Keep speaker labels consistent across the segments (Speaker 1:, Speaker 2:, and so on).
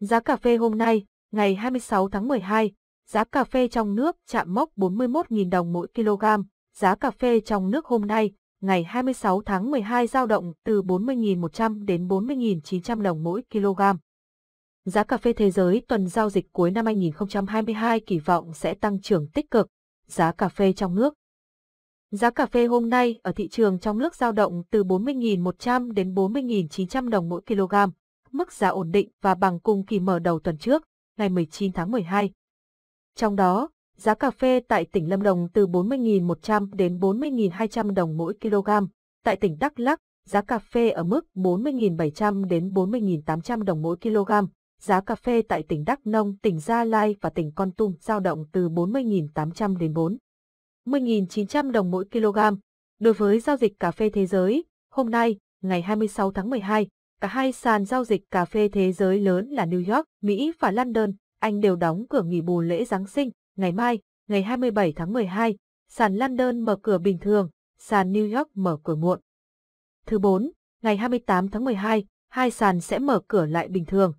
Speaker 1: Giá cà phê hôm nay, ngày 26 tháng 12, giá cà phê trong nước chạm mốc 41.000 đồng mỗi kg, giá cà phê trong nước hôm nay, ngày 26 tháng 12 giao động từ 40.100 đến 40.900 đồng mỗi kg. Giá cà phê thế giới tuần giao dịch cuối năm 2022 kỳ vọng sẽ tăng trưởng tích cực. Giá cà phê trong nước Giá cà phê hôm nay ở thị trường trong nước giao động từ 40.100 đến 40.900 đồng mỗi kg, mức giá ổn định và bằng cùng kỳ mở đầu tuần trước, ngày 19 tháng 12. Trong đó, giá cà phê tại tỉnh Lâm Đồng từ 40.100 đến 40.200 đồng mỗi kg, tại tỉnh Đắk Lắk, giá cà phê ở mức 40.700 đến 40.800 đồng mỗi kg, giá cà phê tại tỉnh Đắk Nông, tỉnh Gia Lai và tỉnh Con Tum dao động từ 40.800 đến 40.900 đồng mỗi kg. Đối với giao dịch cà phê thế giới, hôm nay, ngày 26 tháng 12, Cả hai sàn giao dịch cà phê thế giới lớn là New York, Mỹ và London, Anh đều đóng cửa nghỉ bù lễ Giáng sinh. Ngày mai, ngày 27 tháng 12, sàn London mở cửa bình thường, sàn New York mở cửa muộn. Thứ 4, ngày 28 tháng 12, hai sàn sẽ mở cửa lại bình thường.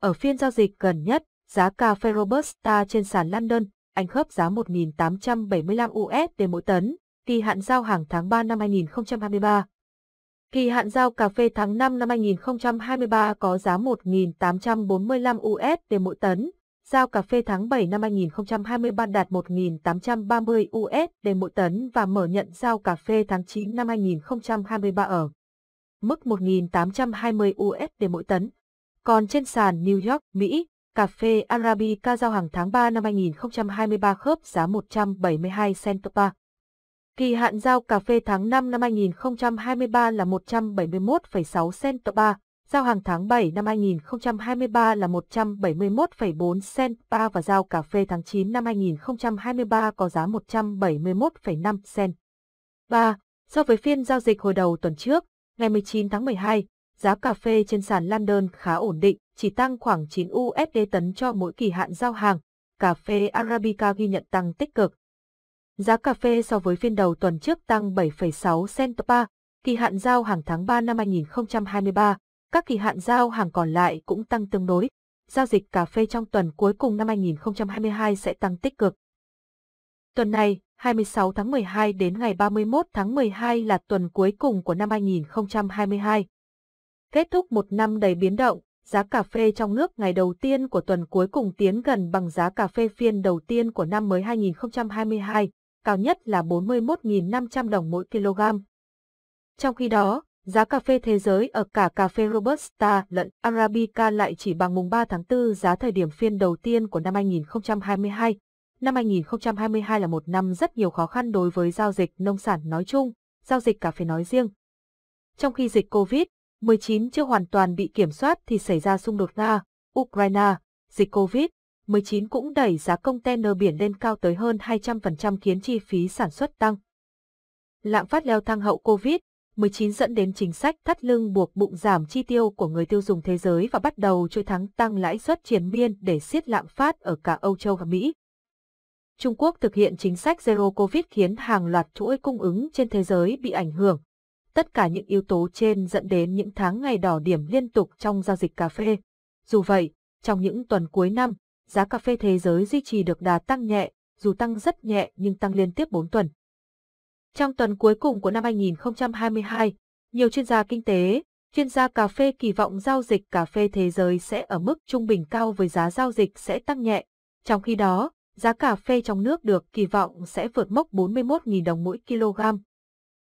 Speaker 1: Ở phiên giao dịch gần nhất, giá cà phê Robusta trên sàn London, Anh khớp giá 1.875 USD mỗi tấn, kỳ hạn giao hàng tháng 3 năm 2023. Kỳ hạn giao cà phê tháng 5 năm 2023 có giá 1.845 USD mỗi tấn, giao cà phê tháng 7 năm 2023 đạt 1.830 USD mỗi tấn và mở nhận giao cà phê tháng 9 năm 2023 ở mức 1.820 USD mỗi tấn. Còn trên sàn New York, Mỹ, cà phê Arabica giao hàng tháng 3 năm 2023 khớp giá 172 cent per kỳ hạn giao cà phê tháng 5 năm 2023 là 171,6 cent ba, giao hàng tháng 7 năm 2023 là 171,4 cent ba và giao cà phê tháng 9 năm 2023 có giá 171,5 cent. 3. So với phiên giao dịch hồi đầu tuần trước, ngày 19 tháng 12, giá cà phê trên sàn London khá ổn định, chỉ tăng khoảng 9 USD tấn cho mỗi kỳ hạn giao hàng. Cà phê Arabica ghi nhận tăng tích cực, Giá cà phê so với phiên đầu tuần trước tăng 7,6 cent per kỳ hạn giao hàng tháng 3 năm 2023, các kỳ hạn giao hàng còn lại cũng tăng tương đối. Giao dịch cà phê trong tuần cuối cùng năm 2022 sẽ tăng tích cực. Tuần này, 26 tháng 12 đến ngày 31 tháng 12 là tuần cuối cùng của năm 2022. Kết thúc một năm đầy biến động, giá cà phê trong nước ngày đầu tiên của tuần cuối cùng tiến gần bằng giá cà phê phiên đầu tiên của năm mới 2022 cao nhất là 41.500 đồng mỗi kg. Trong khi đó, giá cà phê thế giới ở cả cà phê Robusta lẫn Arabica lại chỉ bằng mùng 3 tháng 4 giá thời điểm phiên đầu tiên của năm 2022. Năm 2022 là một năm rất nhiều khó khăn đối với giao dịch nông sản nói chung, giao dịch cà phê nói riêng. Trong khi dịch COVID-19 chưa hoàn toàn bị kiểm soát thì xảy ra xung đột Nga, Ukraine, dịch COVID 19 cũng đẩy giá container biển lên cao tới hơn 200% khiến chi phí sản xuất tăng. Lạm phát leo thang hậu Covid, 19 dẫn đến chính sách thắt lưng buộc bụng giảm chi tiêu của người tiêu dùng thế giới và bắt đầu chuỗi tháng tăng lãi suất triển biên để siết lạm phát ở cả Âu Châu và Mỹ. Trung Quốc thực hiện chính sách Zero Covid khiến hàng loạt chuỗi cung ứng trên thế giới bị ảnh hưởng. Tất cả những yếu tố trên dẫn đến những tháng ngày đỏ điểm liên tục trong giao dịch cà phê. Dù vậy, trong những tuần cuối năm, giá cà phê thế giới duy trì được đà tăng nhẹ, dù tăng rất nhẹ nhưng tăng liên tiếp 4 tuần. Trong tuần cuối cùng của năm 2022, nhiều chuyên gia kinh tế, chuyên gia cà phê kỳ vọng giao dịch cà phê thế giới sẽ ở mức trung bình cao với giá giao dịch sẽ tăng nhẹ. Trong khi đó, giá cà phê trong nước được kỳ vọng sẽ vượt mốc 41.000 đồng mỗi kg.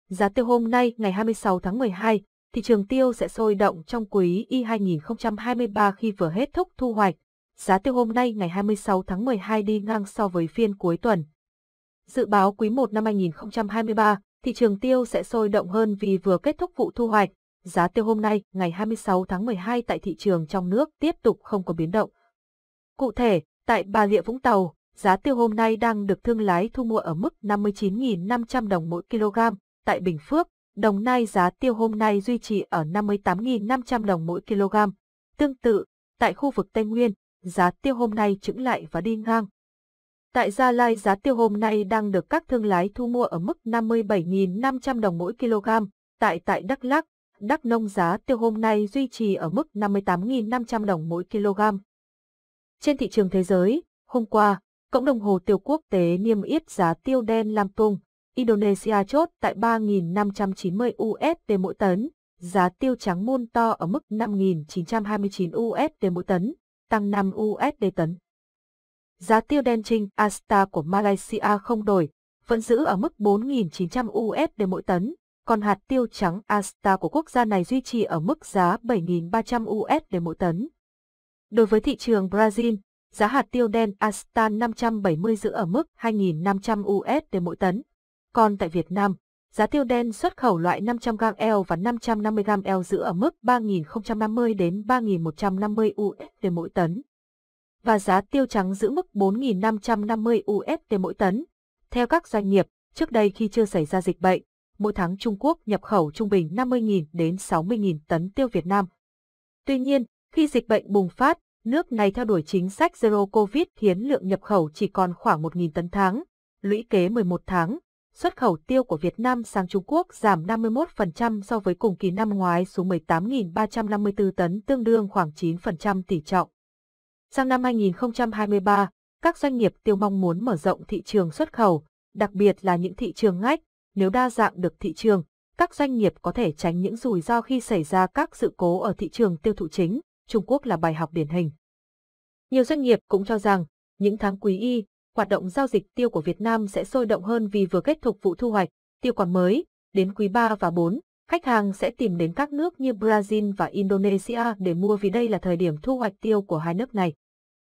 Speaker 1: Giá tiêu hôm nay ngày 26 tháng 12, thị trường tiêu sẽ sôi động trong quý Y 2023 khi vừa hết thúc thu hoạch giá tiêu hôm nay ngày 26 tháng 12 đi ngang so với phiên cuối tuần. Dự báo quý 1 năm 2023, thị trường tiêu sẽ sôi động hơn vì vừa kết thúc vụ thu hoạch. Giá tiêu hôm nay, ngày 26 tháng 12 tại thị trường trong nước tiếp tục không có biến động. Cụ thể, tại Bà Rịa Vũng Tàu, giá tiêu hôm nay đang được thương lái thu mua ở mức 59.500 đồng mỗi kg. Tại Bình Phước, Đồng Nai giá tiêu hôm nay duy trì ở 58.500 đồng mỗi kg. Tương tự, tại khu vực Tây Nguyên, giá tiêu hôm nay trứng lại và đi ngang. Tại Gia Lai giá tiêu hôm nay đang được các thương lái thu mua ở mức 57.500 đồng mỗi kg, tại tại Đắk lắc Đắk Nông giá tiêu hôm nay duy trì ở mức 58.500 đồng mỗi kg. Trên thị trường thế giới, hôm qua, cộng đồng hồ tiêu quốc tế niêm yết giá tiêu đen Lam Tung, Indonesia chốt tại 3.590 USD mỗi tấn, giá tiêu trắng môn to ở mức 5.929 USD mỗi tấn tăng 5 USD tấn. Giá tiêu đen trinh Asta của Malaysia không đổi, vẫn giữ ở mức 4.900 USD mỗi tấn, còn hạt tiêu trắng Asta của quốc gia này duy trì ở mức giá 7.300 USD mỗi tấn. Đối với thị trường Brazil, giá hạt tiêu đen Asta 570 giữ ở mức 2.500 USD mỗi tấn. Còn tại Việt Nam, Giá tiêu đen xuất khẩu loại 500g L và 550g L giữ ở mức 3.050 đến 3.150 USD mỗi tấn. Và giá tiêu trắng giữ mức 4.550 USD mỗi tấn. Theo các doanh nghiệp, trước đây khi chưa xảy ra dịch bệnh, mỗi tháng Trung Quốc nhập khẩu trung bình 50.000 đến 60.000 tấn tiêu Việt Nam. Tuy nhiên, khi dịch bệnh bùng phát, nước này theo đuổi chính sách Zero Covid khiến lượng nhập khẩu chỉ còn khoảng 1.000 tấn tháng, lũy kế 11 tháng Xuất khẩu tiêu của Việt Nam sang Trung Quốc giảm 51% so với cùng kỳ năm ngoái xuống 18.354 tấn tương đương khoảng 9% tỷ trọng. Sang năm 2023, các doanh nghiệp tiêu mong muốn mở rộng thị trường xuất khẩu, đặc biệt là những thị trường ngách, nếu đa dạng được thị trường, các doanh nghiệp có thể tránh những rủi ro khi xảy ra các sự cố ở thị trường tiêu thụ chính, Trung Quốc là bài học điển hình. Nhiều doanh nghiệp cũng cho rằng, những tháng quý y, hoạt động giao dịch tiêu của Việt Nam sẽ sôi động hơn vì vừa kết thúc vụ thu hoạch, tiêu quả mới, đến quý 3 và 4, khách hàng sẽ tìm đến các nước như Brazil và Indonesia để mua vì đây là thời điểm thu hoạch tiêu của hai nước này.